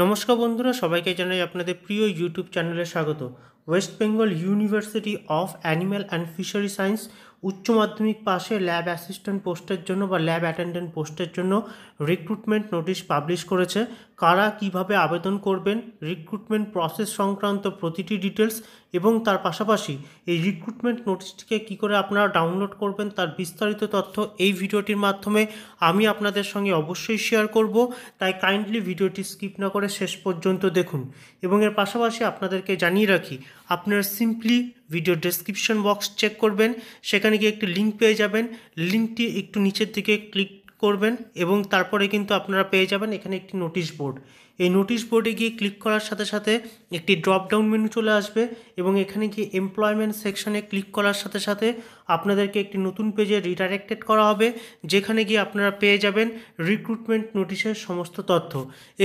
নমস্কার বন্ধুরা সবাইকে জানাই আপনাদের প্রিয় ইউটিউব চ্যানেলে স্বাগত West Bengal university of animal and fishery science উচ্চ মাধ্যমিক পাশে ল্যাব অ্যাসিস্ট্যান্ট পোস্টের জন্য বা ল্যাব অ্যাটেন্ডেন্ট পোস্টের জন্য রিক্রুটমেন্ট নোটিশ পাবলিশ করেছে কারা কিভাবে আবেদন করবেন রিক্রুটমেন্ট প্রসেস সংক্রান্ত প্রতিটি ডিটেলস এবং তার পাশাপাশি এই রিক্রুটমেন্ট নোটিশটিকে কী করে আপনারা ডাউনলোড করবেন তার বিস্তারিত তথ্য এই ভিডিওটির মাধ্যমে আমি আপনাদের সঙ্গে অবশ্যই শেয়ার করব তাই কাইন্ডলি ভিডিওটি স্কিপ না করে শেষ পর্যন্ত দেখুন এবং এর পাশাপাশি আপনাদেরকে জানিয়ে রাখি আপনারা simply video description box check করবেন সেখানে গিয়ে একটি লিঙ্ক পেয়ে যাবেন লিঙ্কটি একটু নিচের দিকে ক্লিক করবেন এবং তারপরে কিন্তু আপনারা পেয়ে যাবেন এখানে একটি নোটিশ বোর্ড এই নোটিশ বোর্ডে গিয়ে ক্লিক করার সাথে সাথে একটি ড্রপ ডাউন মেনু চলে আসবে এবং এখানে গিয়ে এমপ্লয়মেন্ট সেকশনে ক্লিক করার সাথে সাথে আপনাদেরকে একটি নতুন পেজে রিডাইরেক্টেড করা হবে যেখানে গিয়ে আপনারা পেয়ে যাবেন রিক্রুটমেন্ট নোটিশের সমস্ত তথ্য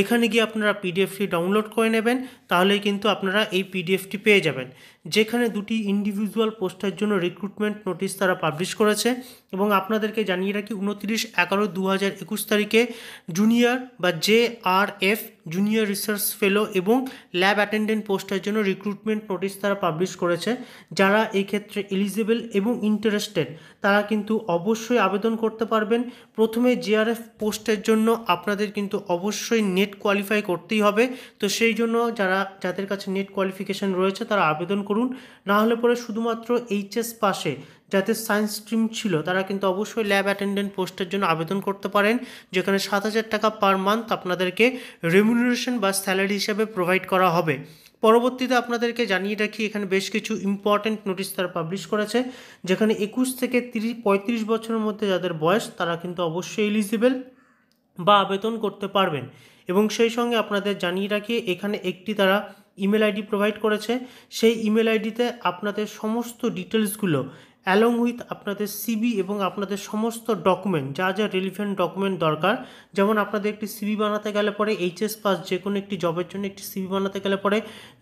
এখানে গিয়ে আপনারা পিডিএফটি ডাউনলোড করে নেবেন তাহলেই কিন্তু আপনারা এই পিডিএফটি পেয়ে যাবেন যেখানে দুটি ইন্ডিভিজুয়াল পোস্টের জন্য রিক্রুটমেন্ট নোটিশ তারা পাবলিশ করেছে এবং আপনাদেরকে জানিয়ে রাখি উনত্রিশ এগারো দু তারিখে জুনিয়র বা J R F junior research fellow এবং ল্যাব অ্যাটেন্ডেন্ট পোস্টের জন্য রিক্রুটমেন্ট নোটিস তারা পাবলিশ করেছে যারা এই ক্ষেত্রে এলিজিবল এবং ইন্টারেস্টেড তারা কিন্তু অবশ্যই আবেদন করতে পারবেন প্রথমে জিআরএফ পোস্টের জন্য আপনাদের কিন্তু অবশ্যই নেট কোয়ালিফাই করতেই হবে তো সেই জন্য যারা যাদের কাছে নেট কোয়ালিফিকেশান রয়েছে তারা আবেদন করুন না হলে পরে শুধুমাত্র এইচএস পাশে যাতে সায়েন্স স্ট্রিম ছিল তারা কিন্তু অবশ্যই ল্যাব অ্যাটেন্ডেন্ট পোস্টের জন্য আবেদন করতে পারেন যেখানে সাত হাজার টাকা পার মান্থ আপনাদেরকে রেমুনারেশন বা স্যালারি হিসাবে প্রোভাইড করা হবে পরবর্তীতে আপনাদেরকে জানিয়ে রাখি এখানে বেশ কিছু ইম্পর্ট্যান্ট নোটিশ তারা পাবলিশ করেছে যেখানে একুশ থেকে তিরিশ পঁয়ত্রিশ বছরের মধ্যে যাদের বয়স তারা কিন্তু অবশ্যই এলিজিবেল বা আবেদন করতে পারবেন এবং সেই সঙ্গে আপনাদের জানিয়ে রাখি এখানে একটি তারা ইমেল আইডি প্রোভাইড করেছে সেই ইমেল আইডিতে আপনাদের সমস্ত ডিটেলসগুলো অ্যালং উইথ আপনাদের সিবি এবং আপনাদের সমস্ত ডকুমেন্ট যা যা রিলিভেন্ট ডকুমেন্ট দরকার যেমন আপনাদের একটি সিবি বানাতে গেলে পরে এইচএস পাস যে কোনো একটি জবের জন্য একটি সিবি বানাতে গেলে পরে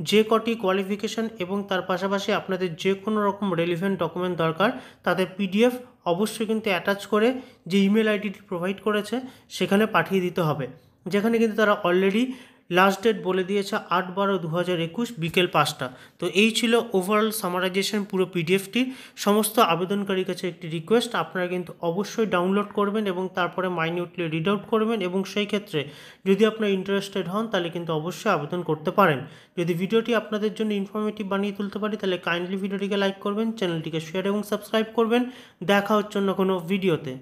যে কটি কোয়ালিফিকেশান এবং তার পাশাপাশি আপনাদের যে কোনো রকম রেলিভেন্ট ডকুমেন্ট দরকার তাদের পিডিএফ অবশ্যই কিন্তু অ্যাটাচ করে যে ইমেল আইডিটি প্রোভাইড করেছে সেখানে পাঠিয়ে দিতে হবে যেখানে কিন্তু তারা অলরেডি লাস্ট ডেট বলে দিয়েছে আট বারো দু হাজার একুশ বিকেল পাঁচটা তো এই ছিল ওভারঅল সামারাইজেশন পুরো পিডিএফটি সমস্ত আবেদনকারীর কাছে একটি রিকোয়েস্ট আপনারা কিন্তু অবশ্যই ডাউনলোড করবেন এবং তারপরে মাইনিউটলি রিড আউট করবেন এবং সেই ক্ষেত্রে যদি আপনারা ইন্টারেস্টেড হন তাহলে কিন্তু অবশ্যই আবেদন করতে পারেন যদি ভিডিওটি আপনাদের জন্য ইনফরমেটিভ বানিয়ে তুলতে পারি তাহলে কাইন্ডলি ভিডিওটিকে লাইক করবেন চ্যানেলটিকে শেয়ার এবং সাবস্ক্রাইব করবেন দেখা হচ্ছে অন্য কোনো ভিডিওতে